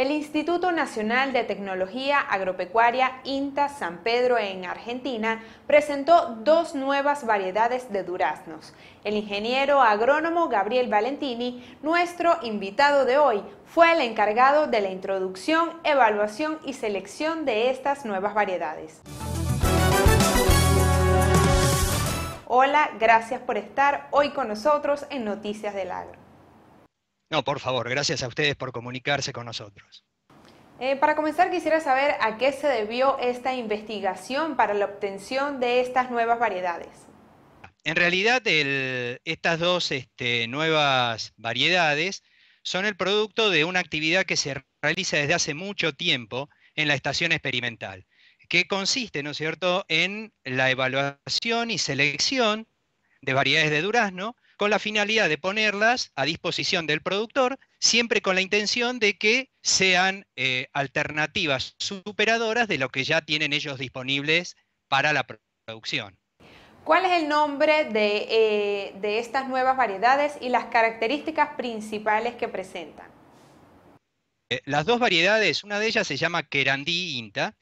El Instituto Nacional de Tecnología Agropecuaria INTA San Pedro en Argentina presentó dos nuevas variedades de duraznos. El ingeniero agrónomo Gabriel Valentini, nuestro invitado de hoy, fue el encargado de la introducción, evaluación y selección de estas nuevas variedades. Hola, gracias por estar hoy con nosotros en Noticias del Agro. No, por favor, gracias a ustedes por comunicarse con nosotros. Eh, para comenzar, quisiera saber a qué se debió esta investigación para la obtención de estas nuevas variedades. En realidad, estas dos este, nuevas variedades son el producto de una actividad que se realiza desde hace mucho tiempo en la estación experimental, que consiste, ¿no es cierto?, en la evaluación y selección de variedades de durazno con la finalidad de ponerlas a disposición del productor, siempre con la intención de que sean eh, alternativas superadoras de lo que ya tienen ellos disponibles para la producción. ¿Cuál es el nombre de, eh, estas nuevas variedades y las características principales que presentan? Eh, las dos variedades, una de ellas se llama Querandí Inta.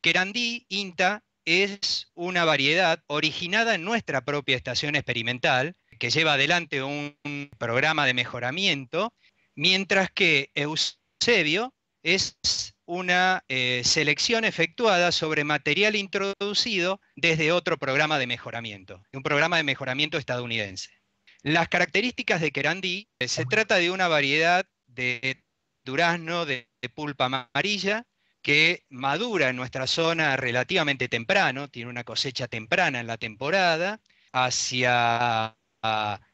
Querandí Inta es una variedad originada en nuestra propia estación experimental, que lleva adelante un, programa de mejoramiento, mientras que Eusebio es una eh, selección efectuada sobre material introducido desde otro programa de mejoramiento, un programa de mejoramiento estadounidense. Las características de Kerandí eh, se trata de una variedad de durazno de pulpa amarilla que madura en nuestra zona relativamente temprano, tiene una cosecha temprana en la temporada, hacia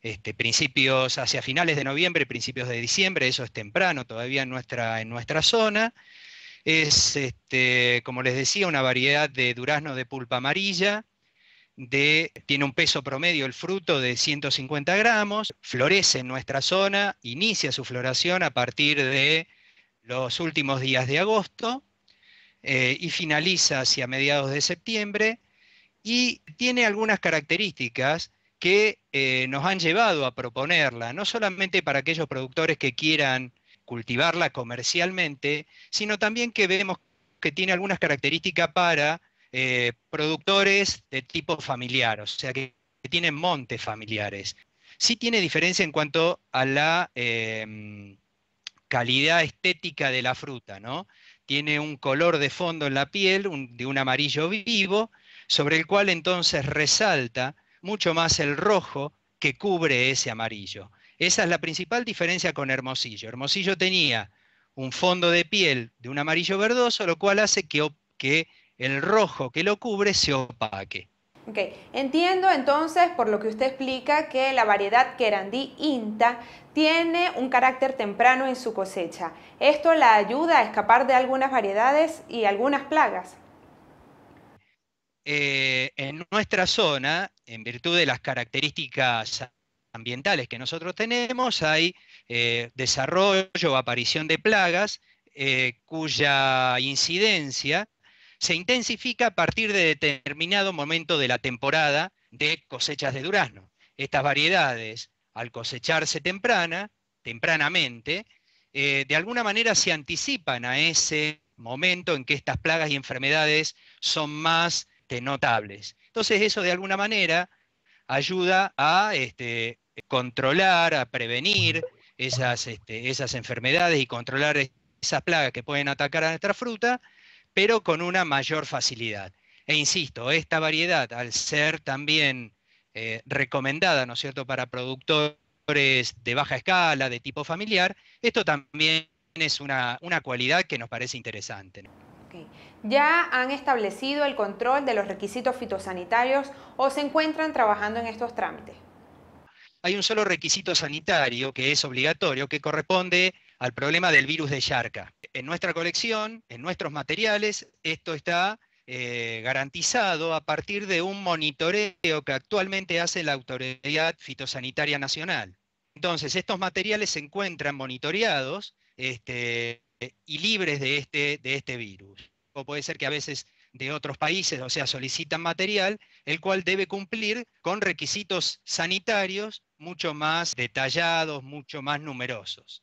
este, principios, hacia finales de noviembre, principios de diciembre, eso es temprano todavía en nuestra, en nuestra zona. Es, este, como les decía, una variedad de durazno de pulpa amarilla, de, tiene un peso promedio el fruto de 150 gramos, florece en nuestra zona, inicia su floración a partir de los últimos días de agosto eh, y finaliza hacia mediados de septiembre y tiene algunas características que eh, nos han llevado a proponerla, no solamente para aquellos productores que quieran cultivarla comercialmente, sino también que vemos que tiene algunas características para eh, productores de tipo familiar, o sea, que, tienen montes familiares. Sí tiene diferencia en cuanto a la em, calidad estética de la fruta, ¿no? Tiene un color de fondo en la piel, de un amarillo vivo, sobre el cual entonces resalta mucho más el rojo que cubre ese amarillo. Esa es la principal diferencia con Hermosillo. Hermosillo tenía un fondo de piel de un amarillo verdoso, lo cual hace que, que el rojo que lo cubre se opaque. entiendo entonces por lo que usted explica que la variedad Querandí Inta tiene un carácter temprano en su cosecha. ¿Esto la ayuda a escapar de algunas variedades y algunas plagas? Eh, en nuestra zona en virtud de las características ambientales que nosotros tenemos, hay eh, desarrollo o aparición de plagas eh, cuya incidencia se intensifica a partir de determinado momento de la temporada de cosechas de durazno. Estas variedades, al cosecharse temprana, tempranamente, eh, de alguna manera se anticipan a ese momento en que estas plagas y enfermedades son más notables. Entonces eso de alguna manera ayuda a este, controlar, a prevenir este, esas, enfermedades y controlar esas plagas que pueden atacar a nuestra fruta, pero con una mayor facilidad. E insisto, esta variedad, al ser también eh, recomendada, ¿no es cierto?, para productores de baja escala, de tipo familiar, esto también es una, cualidad que nos parece interesante ya han establecido el control de los requisitos fitosanitarios o se encuentran trabajando en estos trámites. Hay un solo requisito sanitario que es obligatorio, que corresponde al problema del virus de Yarca. En nuestra colección, en nuestros materiales, esto está eh, garantizado a partir de un monitoreo que actualmente hace la Autoridad Fitosanitaria Nacional. Entonces, estos materiales se encuentran monitoreados este, y libres de este, este virus puede ser que a veces de otros países, o sea, solicitan material, el cual debe cumplir con requisitos sanitarios mucho más detallados, mucho más numerosos.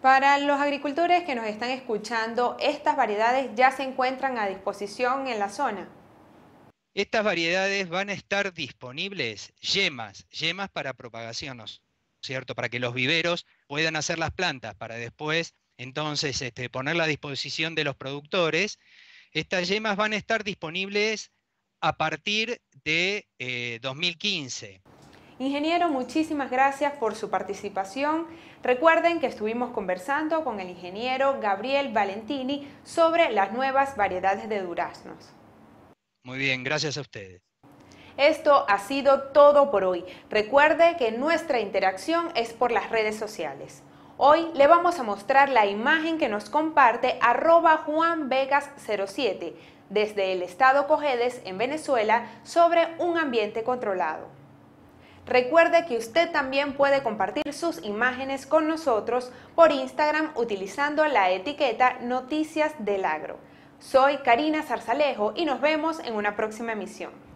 Para los agricultores que nos están escuchando, ¿estas variedades ya se encuentran a disposición en la zona? Estas variedades van a estar disponibles, yemas, yemas para propagación, ¿cierto? Para que los viveros puedan hacer las plantas, para después entonces este, ponerla a disposición de los productores estas yemas van a estar disponibles a partir de 2015. Eh, ingeniero, muchísimas gracias por su participación. Recuerden que estuvimos conversando con el ingeniero Gabriel Valentini sobre las nuevas variedades de duraznos. Muy bien, gracias a ustedes. Esto ha sido todo por hoy. Recuerde que nuestra interacción es por las redes sociales. Hoy le vamos a mostrar la imagen que nos comparte arroba juanvegas07 desde el estado Cojedes en Venezuela sobre un ambiente controlado. Recuerde que usted también puede compartir sus imágenes con nosotros por Instagram utilizando la etiqueta Noticias del Agro. Soy Karina Zarzalejo y nos vemos en una próxima emisión.